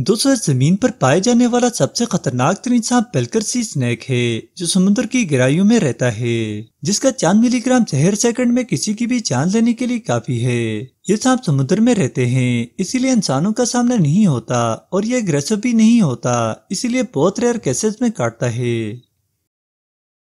दोस्तों जमीन पर पाए जाने वाला सबसे खतरनाक तरीन सांप सी स्नैक है जो समुद्र की गहराइयों में रहता है जिसका चांद मिलीग्राम जहर सेकंड में किसी की भी जान लेने के लिए काफी है ये सांप समुद्र में रहते हैं इसीलिए इंसानों का सामना नहीं होता और ये अग्रेसिव भी नहीं होता इसीलिए बहुत रेयर केसेस में काटता है